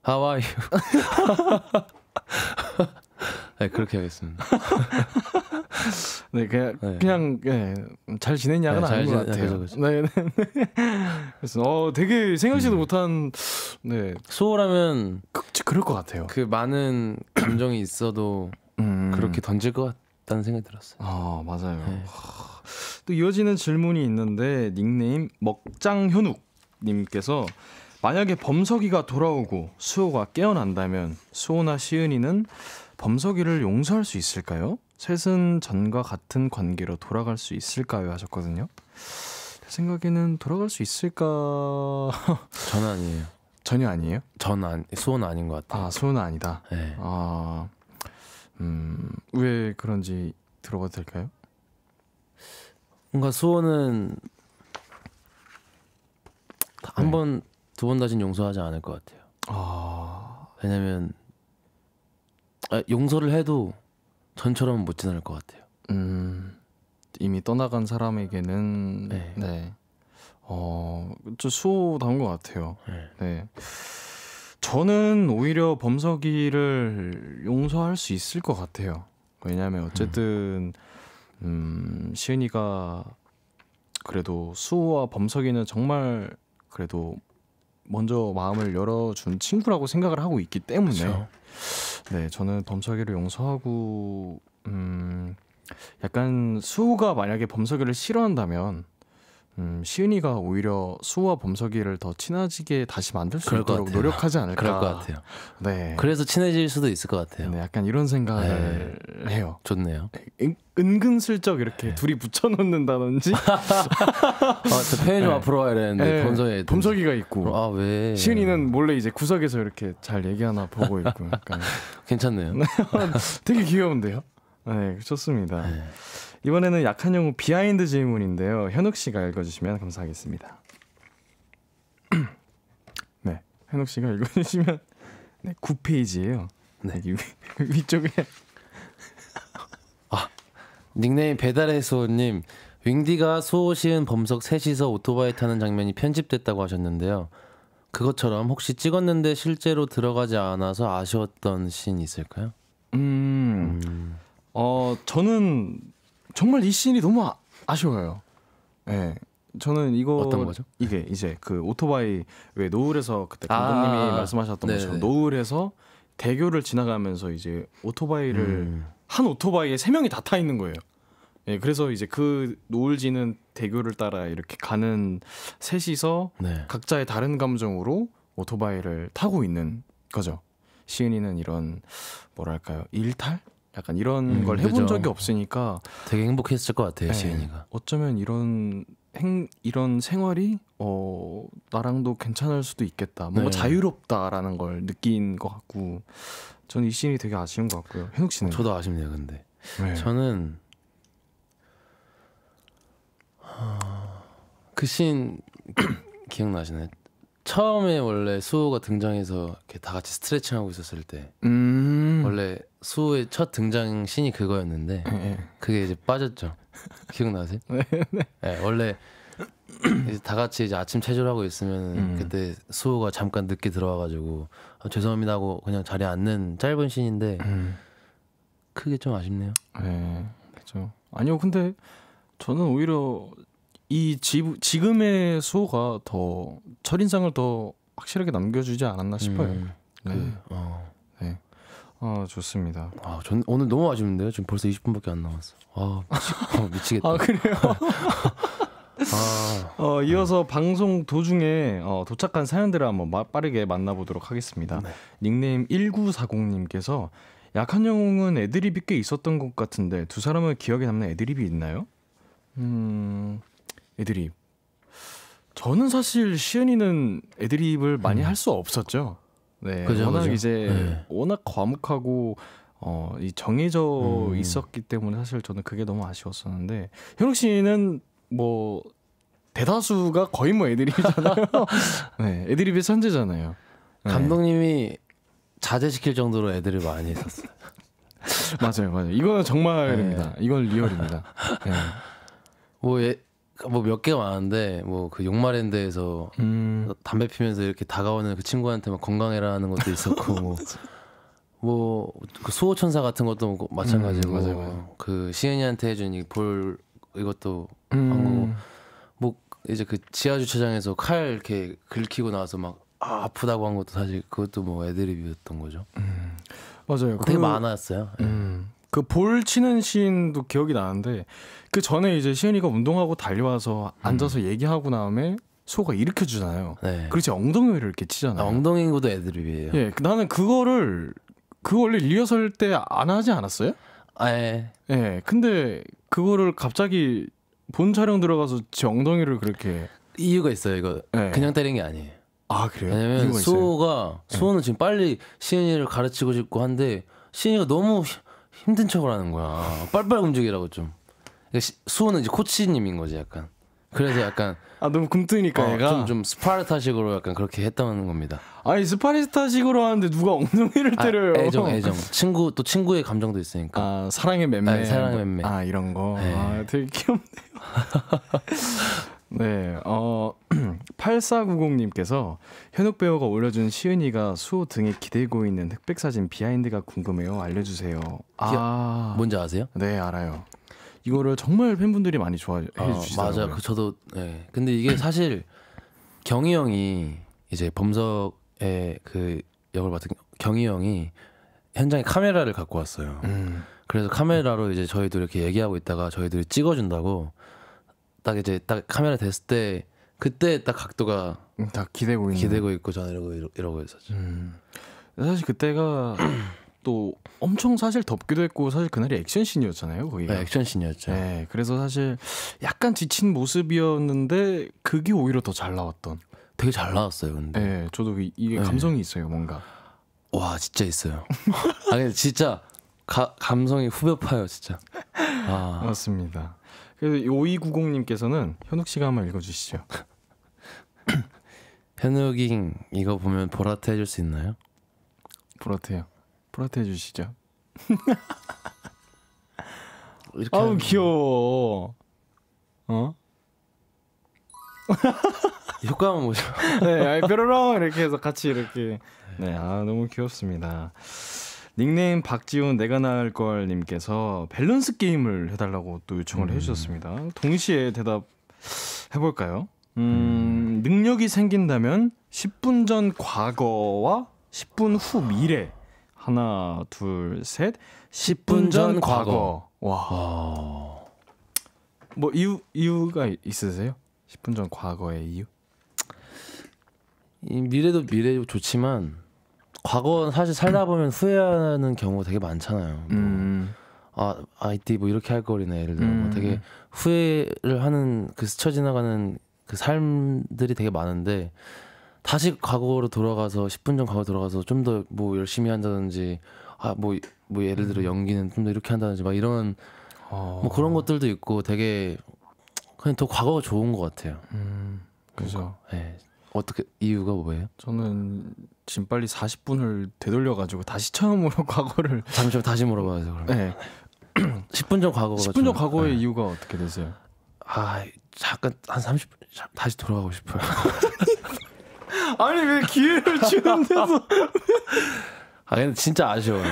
Speaker 2: How are you? (laughs) (laughs) 네, 그렇게 하겠습니다.
Speaker 1: (laughs) 네, 그냥 네. 그냥 예, 네, 잘 지냈냐는 네, 아닌 것 같아요. 그죠, 그죠. 네, 네.
Speaker 2: (laughs) 그래서 어 되게 생각지도 음. 못한 네 소홀하면 그, 그럴 것 같아요. 그 많은 (clears throat) 감정이 있어도 음. 그렇게 던질 것 같다는 생각이 들었어요. 아 맞아요. 네. 또 이어지는 질문이 있는데
Speaker 1: 닉네임 먹장현욱 님께서 만약에 범석이가 돌아오고 수호가 깨어난다면 수호나 시은이는 범석이를 용서할 수 있을까요? 셋은 전과 같은 관계로 돌아갈 수 있을까요? 하셨거든요. 제 생각에는 돌아갈 수 있을까? 전 (laughs) 아니에요. 전혀 아니에요? 전 안, 수호는 아닌 것 같아요. 아, 수호는 아니다. 네. 아, 음,
Speaker 2: 왜 그런지 들어가도 될까요? 뭔가 그러니까 수호는 네. 한번 네. 두번다신 용서하지 않을 것 같아요. 아... 왜냐면 아, 용서를 해도 전처럼 못 지낼 것 같아요. 음, 이미 떠나간 사람에게는 네.
Speaker 1: 네. 어, 좀 수호다운 것 같아요. 네. 네. 저는 오히려 범석이를 용서할 수 있을 것 같아요. 왜냐하면 어쨌든 음. 음, 시은이가 그래도 수호와 범석이는 정말 그래도 먼저 마음을 열어준 친구라고 생각을 하고 있기 때문에 그쵸. 네 저는 범석이를 용서하고 음 약간 수호가 만약에 범석이를 싫어한다면 음, 시은이가 오히려 수와 범석이를 더 친해지게 다시 만들 수 있도록 노력하지 않을까. 그럴 것 같아요. 네. 그래서 친해질 수도 있을 것 같아요. 네, 약간 이런 생각을 네.
Speaker 2: 해요. 좋네요.
Speaker 1: 은, 은근슬쩍 이렇게 네. 둘이 붙여놓는다든지. (laughs) 아,
Speaker 2: 저페현좀 네. 앞으로 와야 되는데 네. 범석이 범석이가 있고. 아 왜? 시은이는 몰래 이제 구석에서
Speaker 1: 이렇게 잘 얘기하나 보고 있고. 약간. (laughs) 괜찮네요. (laughs) 되게 귀여운데요. 네, 좋습니다. 네. 이번에는 약한 영웅 비하인드 질문인데요. 현욱 씨가 읽어주시면 감사하겠습니다. (clears throat) 네, 현욱 씨가 읽어주시면
Speaker 2: (laughs) 네, 9페이지예요. 네, 네 (laughs) 위쪽에 아 닉네임 배달의 소호님 윙디가 소호 시은 범석 셋이서 오토바이 타는 장면이 편집됐다고 하셨는데요. 그것처럼 혹시 찍었는데 실제로 들어가지 않아서 아쉬웠던 씬 있을까요? 음, 음.
Speaker 1: 어 저는 정말 이 씬이 너무 아, 쉬워요 예. 네. 저는 이거 어떤 거죠? 이게 이제 그 오토바이 왜 노을에서 그때 아, 감독님이 아~ 말씀하셨던 네네. 것처럼 네. 노을에서 대교를 지나가면서 이제 오토바이를 음. 한 오토바이에 세 명이 다 타 있는 거예요. 예, 그래서 이제 그 노을지는 대교를 따라 이렇게 가는 셋이서 네. 각자의 다른 감정으로 오토바이를 타고 있는 거죠. 시은이는 이런 뭐랄까요 일탈 약간 이런 음, 걸 해본 그죠. 적이 없으니까 되게 행복했을 것 같아요 네. 시은이가 어쩌면 이런 행 이런 생활이 어 나랑도 괜찮을 수도 있겠다 뭔가 네. 자유롭다라는 걸 느낀 것 같고 저는 이 씬이 되게 아쉬운 것 같고요 현욱 씨는 저도 아쉽네요 근데
Speaker 2: 네. 저는 그 씬 (coughs) 기억나시나요? 처음에 원래 수호가 등장해서 이렇게 다 같이 스트레칭하고 있었을 때 음. 원래 수호의 첫 등장 신이 그거였는데 네. 그게 이제 빠졌죠. (laughs) 기억나세요? 네, 네. 네 원래 (clears throat) 이제 다 같이 이제 아침 체조를 하고 있으면 음. 그때 수호가 잠깐 늦게 들어와가지고 아, 죄송합니다 하고 그냥 자리에 앉는 짧은 신인데 음. 그게 좀 아쉽네요. 네, 그렇죠. 아니요, 근데 저는 오히려 이 지,
Speaker 1: 지금의 소가 더 철인상을 더 확실하게 남겨주지 않았나 싶어요. 음,
Speaker 2: 그, 네. 그, 어. 네. 어, 좋습니다. 아, 전 오늘 너무 아쉬운데요. 지금 벌써 20분밖에 안 남았어. 아, 미치, 어, 겠다 아, 그래요? (laughs)
Speaker 1: 아, 어, 이어서 네. 방송 도중에 어, 도착한 사연들을 한번 마, 빠르게 만나보도록 하겠습니다. 네. 닉네임 1940님께서 약한 영웅은 애드립이 꽤 있었던 것 같은데 두 사람은 기억에 남는 애드립이 있나요? 음, 애드립. 저는 사실 시은이는 애드립을 많이 음. 할수 없었죠. 네. 그죠, 워낙 그죠. 이제 네. 워낙 과묵하고 어, 이 정해져 음. 있었기 때문에 사실 저는 그게 너무 아쉬웠었는데 현욱 씨는 뭐 대다수가 거의 뭐 애드립이잖아요. (laughs) 네, 애드립의 선제잖아요. 네.
Speaker 2: 감독님이 자제시킬 정도로 애드립 많이 했었어요. (laughs) 맞아요, 맞아요. 이건 정말입니다. 네. 이건 리얼입니다. 네. 뭐 예, 어, 뭐몇개가 많은데 뭐그 욕마랜드에서 음. 담배 피면서 이렇게 다가오는 그 친구한테 막 건강해라는 하 것도 있었고 (laughs) 뭐. 뭐, 그 수호천사 같은 것도 뭐 마찬가지고 음, 맞아요, 맞아요. 그 시은이한테 해준 이 볼 이것도 음. 뭐 이제 그 지하 주차장에서 칼 이렇게 긁히고 나서 막 아, 아프다고 한 것도 사실 그것도 뭐 애드립이었던 거죠. 음. 맞아요. 되게 그... 많았어요. 예. 음.
Speaker 1: 그볼 치는 시인도 기억이 나는데 그 전에 이제 시은이가 운동하고 달려와서 음. 앉아서 음. 얘기하고 나음에 소가 일으켜 주잖아요. 네. 그렇지 엉덩이를 이렇게 치잖아요. 아, 엉덩이고도 애드립이에요. 예, 그 나는 그거를 그 원래 리허설 때 안 하지 않았어요? 아, 예. 예, 근데 그거를 갑자기 본 촬영 들어가서 제 엉덩이를
Speaker 2: 그렇게 이유가 있어요. 이거 예. 그냥 때린 게 아니에요. 아 그래요? 왜냐면 수호가 있 수호는 예. 지금 빨리 시은이를 가르치고 싶고 한데 시은이가 너무 힘든 척을 하는 거야. 빨빨 움직이라고 좀. 그러니까 수호는 이제 코치님인 거지 약간. 그래서 약간 (laughs) 아 너무 굼뜨니까 어, 얘가 좀 좀 스파르타식으로 약간 그렇게 했다는 겁니다. 아니 스파르타식으로 하는데 누가 엉덩이를 아, 때려요? 아, 애정 (laughs) 애정 친구 또 친구의 감정도 있으니까 아 사랑의
Speaker 1: 맴매 아 사랑의 맴매 아 이런 거아 네. 되게 귀엽네요. (laughs) 네, 어, 8490님께서 (clears throat) 현욱 배우가 올려준 시은이가 수호 등에 기대고 있는 흑백 사진 비하인드가 궁금해요. 알려주세요. 아, 아. 뭔지
Speaker 2: 아세요? 네, 알아요. 이거를 정말 팬분들이 많이 좋아해 아, 주시더라고요. 맞아, 그 저도. 네. 근데 이게 사실 경희 형이 이제 범석의 그 역을 맡은 경희 형이 현장에 카메라를 갖고 왔어요. 음. 그래서 카메라로 이제 저희들 이렇게 얘기하고 있다가 저희들이 찍어준다고 딱 이제 딱 카메라 됐을 때 그때 딱 각도가 음, 다 기대고 있는. 기대고 있고 저는 이러고 이러고 있었죠. 음. 사실 그때가 또 엄청 사실 덥기도 했고 사실 그날이
Speaker 1: 액션씬이었잖아요 거기 네, 액션씬이었죠. 네, 그래서 사실 약간 지친 모습이었는데 그게 오히려 더 잘 나왔던. 되게 잘 나왔어요, 근데. 네, 저도 그, 이게 네. 감성이 네. 있어요, 뭔가. 와, 진짜 있어요. (laughs) 아니 진짜 가, 감성이 후벼파요,
Speaker 2: 진짜. 아. 맞습니다.
Speaker 1: 그래서 요이구공님께서는 현욱 씨가 한번
Speaker 2: 읽어주시죠. (coughs) 현욱이 이거 보면 보라트 해줄 수 있나요? 보라트요.
Speaker 1: 보라트 해주시죠. (laughs) 아우 귀여워. 어? (laughs) 효과음 보죠 네, 뾰로롱 이렇게 해서 같이 이렇게. 네, 아 너무 귀엽습니다. 닉네임 박지훈 내가 나을 걸 님께서 밸런스 게임을 해달라고 또 요청을 음. 해주셨습니다. 동시에 대답 해볼까요? 음, 음. 능력이 생긴다면 10분 전 과거와 10분 후 미래. 하나, 둘, 셋. 10분 전 과거. 와. 뭐 이유 이유가 있으세요? 10분
Speaker 2: 전 과거의 이유? 이 미래도 미래 도 좋지만 과거 사실 살다 보면 후회하는 경우 되게 많잖아요. 뭐
Speaker 1: 음.
Speaker 2: 아 아이띠 뭐 이렇게 할 거리네 예를 들어 뭐 음. 뭐 되게 후회를 하는 그 스쳐 지나가는 그 삶들이 되게 많은데 다시 과거로 돌아가서 10분 전 과거 돌아가서 좀 더 뭐 열심히 한다든지 아 뭐뭐 뭐 예를 들어 음. 연기는 좀 더 이렇게 한다든지 막 이런 어. 뭐 그런 것들도 있고 되게 그냥 더 과거가 좋은 것 같아요. 음. 그죠. 예. 네, 어떻게 이유가 뭐예요? 저는 지금 빨리
Speaker 1: 40분을 되돌려 가지고 다시 처음으로 (laughs) 과거를
Speaker 2: 잠시만 다시 물어봐야죠. 그럼. 네. 10분 (clears throat) 전 과거가 10분 전 과거의 네. 이유가 어떻게 되세요? 아 잠깐 한 30분 다시 돌아가고 싶어요. (laughs) 아니 왜 기회를 주는데도? (laughs) 아 근데 진짜 아쉬워요.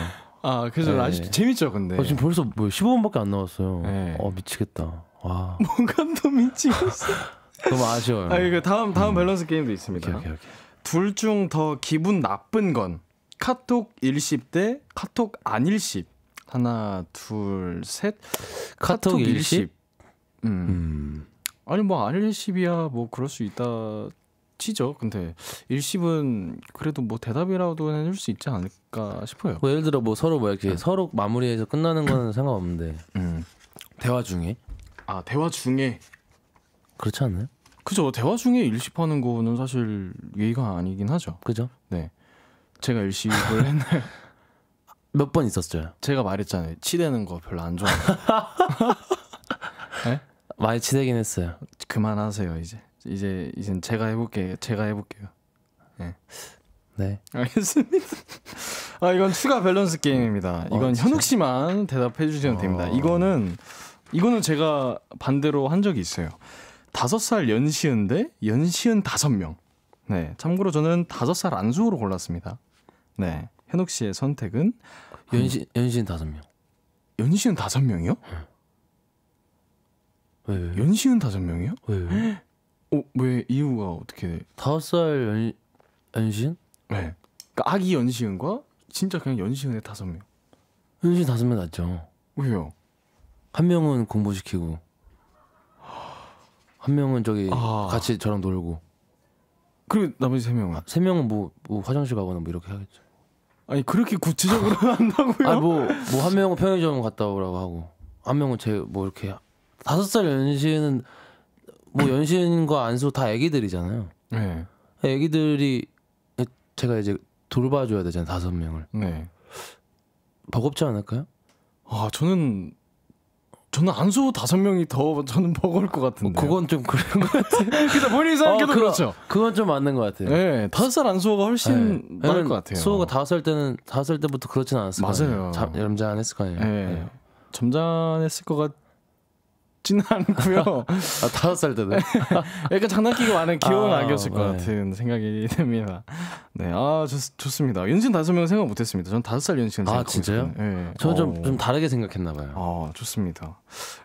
Speaker 1: 아 그래서 네. 아쉽 재밌죠
Speaker 2: 근데. 아, 지금 벌써 뭐 15분밖에 안 남았어요. 네. 어 미치겠다. 와.
Speaker 1: 뭔가 더 미치겠어. 너무 아쉬워요. 아, 이거 다음 다음 음. 밸런스 게임도 있습니다. 둘 중 더 기분 나쁜 건 카톡 일십 대 카톡 안 일십 하나 둘 셋 카톡, 카톡 일십.
Speaker 2: 음. 음.
Speaker 1: 아니 뭐 안 일십이야 뭐 그럴 수 있다 치죠. 근데 일십은 그래도 뭐 대답이라도 해줄 수 있지 않을까
Speaker 2: 싶어요. 뭐 예를 들어 뭐 서로 뭐 이렇게 네. 서로 마무리해서 끝나는 거는 상관없는데. 음. 대화 중에. 아 대화 중에 그렇지 않나요?
Speaker 1: 그죠. 대화 중에 일시하는 거는 사실 예의가 아니긴 하죠. 그죠? 네. 제가 일시를 (laughs) 했나요? 몇번 있었어요. 제가 말했잖아요. 치대는 거 별로 안 좋아해요. (laughs) 네? 많이 치대긴 했어요. 그만하세요 이제. 이제 이젠 제가 해볼게요. 제가 해볼게요. 네. 네. 알겠습니다. 아 이건 추가 밸런스 게임입니다. 아, 이건 어, 현욱 씨만 대답해 주시면 됩니다. 어. 이거는 이거는 제가 반대로 한 적이 있어요. 다섯 살 연시은데 연시은 다섯 명. 네, 참고로 저는 다섯 살 안수호로 골랐습니다. 네, 현욱 씨의 선택은 연시 연시은 다섯 명. 연시은 다섯 명이요? 왜, 네. 왜, 왜? 연시은 다섯 명이요? 왜? 어, 왜 이유가 어떻게? 다섯 살 연, 연시은? 네. 그러니까 아기 연시은과 진짜 그냥 연시은의 다섯 명.
Speaker 2: 연시은 다섯 명 낫죠. 왜요? 한 명은 공부시키고 한 명은 저기 아. 같이 저랑 놀고. 그리고 나머지 세 명은? 아, 세 명은 뭐, 뭐 화장실 가거나 뭐 이렇게 하겠죠. 아니 그렇게 구체적으로 (laughs) 한다고요? 아뭐뭐 한 명은 편의점 갔다 오라고 하고 한 명은 제 뭐 이렇게 다섯 살 연신은 뭐 연신과 안수 다 아기들이잖아요. 네. 아기들이 제가 이제 돌봐줘야 되잖아요 다섯 명을. 네. 버겁지 않을까요?
Speaker 1: 아 저는 저는 안수 다섯 명이 더 저는 버거울 것 같은데. 어, 뭐 그건 좀 그런 것같아 (laughs) 그래서 본인 생각해도 어, 그렇죠.
Speaker 2: 그건 좀 맞는 것 같아요.
Speaker 1: 네, 다섯 살 안수호가 훨씬 네. 나을 것 같아요.
Speaker 2: 수호가 다섯 살 때는 다섯 살 때부터 그렇진 않았을 거예요. 맞아요. 잠잠안 했을 거예요. 네. 네. 잠잠했을 것
Speaker 1: 지는 않고요. (laughs)
Speaker 2: 아 다섯 살 때네.
Speaker 1: (laughs) 약간 장난기가 많은 귀여운 아, 악이였을 네. 것 같은 생각이 듭니다. 네, 아 좋, 좋습니다. 윤신 다섯 명 생각 못했습니다. 전 다섯 살 연신 생각. 아 진짜요? 네. 저는 좀, 어. 좀 다르게 생각했나 봐요. 아 좋습니다.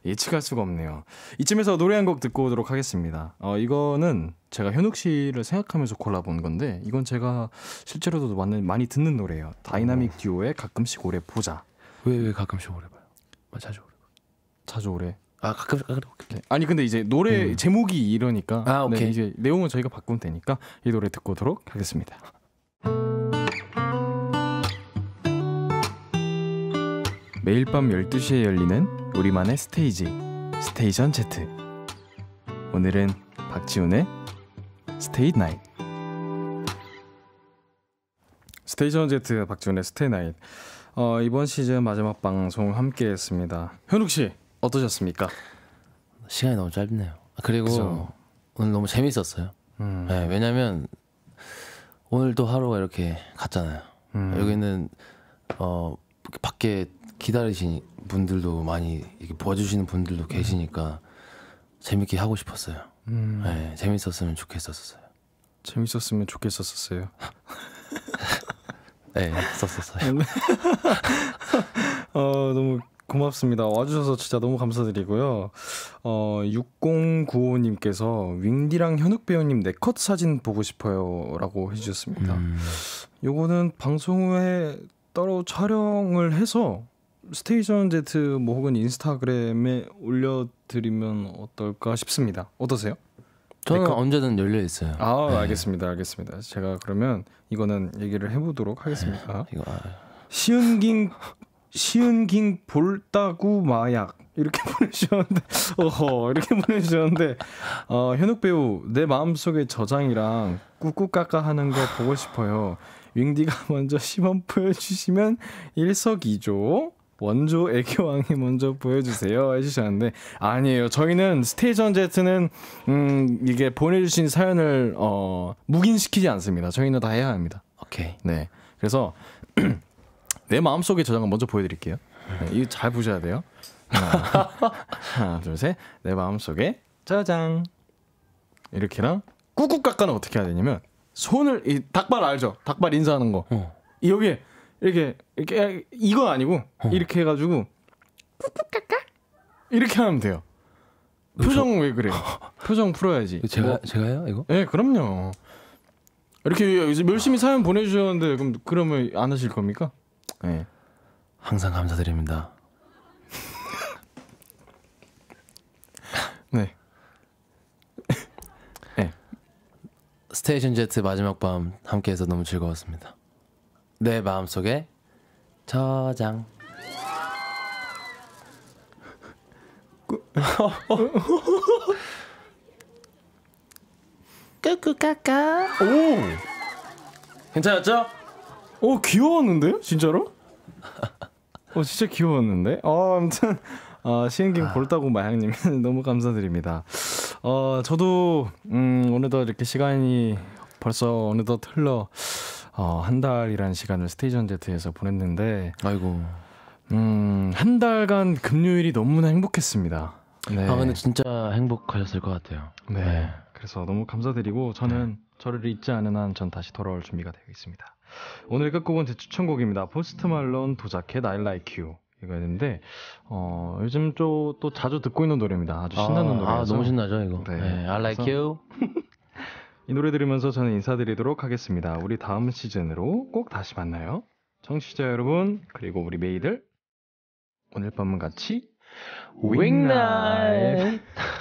Speaker 1: 예측할 수가 없네요. 이쯤에서 노래 한 곡 듣고 오도록 하겠습니다. 어 이거는 제가 현욱 씨를 생각하면서 골라본 건데 이건 제가 실제로도 많이, 많이 듣는 노래예요. 다이나믹 어. 듀오의 가끔씩 오래 보자. 왜 왜 가끔씩 아, 오래 봐요? 자주 오래. 자주 오래. 아 가끔 가끔 오케이. 네. 아니 근데 이제 노래 음. 제목이 이러니까 아 네, 오케이 네, 이제 내용은 저희가 바꾸면 되니까 이 노래 듣고 오도록 하겠습니다. 매일 밤 12시에 열리는 우리만의 스테이지 스테이션 Z 오늘은 박지훈의 스테이 나잇 스테이션 Z 박지훈의 스테이 나잇 어, 이번 시즌 마지막 방송 함께 했습니다 현욱씨 어떠셨습니까?
Speaker 2: 시간이 너무 짧네요. 아, 그리고 그죠? 오늘 너무 재밌었어요. 음. 네, 왜냐면 오늘도 하루가 이렇게 갔잖아요. 음. 여기는 어 밖에 기다리신 분들도 많이 이렇게 봐주시는 분들도 음. 계시니까 재밌게 하고 싶었어요. 음. 네, 재밌었으면 좋겠었어요. 재밌었으면 좋겠었어요.
Speaker 1: (laughs)
Speaker 2: 네, 썼었어요.
Speaker 1: (laughs) 어 너무 고맙습니다. 와주셔서 진짜 너무 감사드리고요. 어, 6095님께서 윙디랑 현욱 배우님 네컷 사진 보고 싶어요. 라고 해주셨습니다. 음. 요거는 방송 후에 따로 촬영을 해서 스테이션 Z 뭐 혹은 인스타그램에 올려드리면 어떨까 싶습니다. 어떠세요? 저는 네컷? 언제든 열려 있어요. 아, 네. 알겠습니다. 알겠습니다. 제가 그러면 이거는 얘기를 해보도록 하겠습니다. (laughs) 이거 아. 시은김 시은긴 볼따구 마약 이렇게 (laughs) 보내주셨는데 어허 이렇게 보내주셨는데 어, 현욱 배우 내 마음속의 저장이랑 꾹꾹 깎아하는 거 보고 싶어요. 윙디가 (laughs) 먼저 시범 보여주시면 일석이조 원조 애교왕이 먼저 보여주세요 해주셨는데 아니에요 저희는 스테이션 제트는 음 이게 보내주신 사연을 어 묵인시키지 않습니다 저희는 다 해야 합니다 오케이 네 그래서 (clears throat) 음, 내 마음속의 저장을 먼저 보여드릴게요. 네, 이거 잘 보셔야 돼요. 하나, 하나 둘, 셋. 내 마음속에 저장. 이렇게랑 꾹꾹 깎아는 어떻게 해야 되냐면 손을 이 닭발 알죠? 닭발 인사하는 거. 어. 여기에 이렇게 이렇게 이건 아니고 어. 이렇게 해가지고 꾹꾹 깎아 이렇게 하면 돼요. 표정 저... 왜 그래? (laughs) 표정 풀어야지. 제가 뭐, 제가요 이거? 예, 네, 그럼요. 이렇게 열심히 사연 보내주셨는데 그럼 그러면 안 하실 겁니까?
Speaker 2: 네. 항상 감사드립니다. (laughs) 네. (laughs) 네. 스테이션 제트 마지막 밤 함께해서 너무 즐거웠습니다. 내 마음속에 저장.
Speaker 1: 꾸꾸까까. (laughs) 오.
Speaker 2: 괜찮았죠?
Speaker 1: 어 귀여웠는데 진짜로? (laughs) 어 진짜 귀여웠는데. 어 아무튼 어, 시은김 볼다고 마향님 (laughs) 너무 감사드립니다. 어 저도 음 오늘도 이렇게 시간이 벌써 어느덧 흘러 어, 한 달이라는 시간을 스테이션 제트에서 보냈는데 아이고 음한 달간 금요일이 너무나 행복했습니다. 네. 아 근데 진짜 행복하셨을 것 같아요. 네. 네. 그래서 너무 감사드리고 저는 네. 저를 잊지 않은 한 전 다시 돌아올 준비가 되어 있습니다. 오늘 끝곡은 제 추천곡입니다. 포스트 말론 도자켓 I Like You. 이거였는데 어, 요즘 또, 또 자주 듣고 있는 노래입니다. 아주 아, 신나는 아, 노래라서. 아, 너무 신나죠 이거. 네, 네 I Like You. (laughs) 이 노래 들으면서 저는 인사드리도록 하겠습니다. 우리 다음 시즌으로 꼭 다시 만나요. 청취자 여러분 그리고 우리 메이들 오늘 밤은 같이 윙나잇.
Speaker 2: (laughs)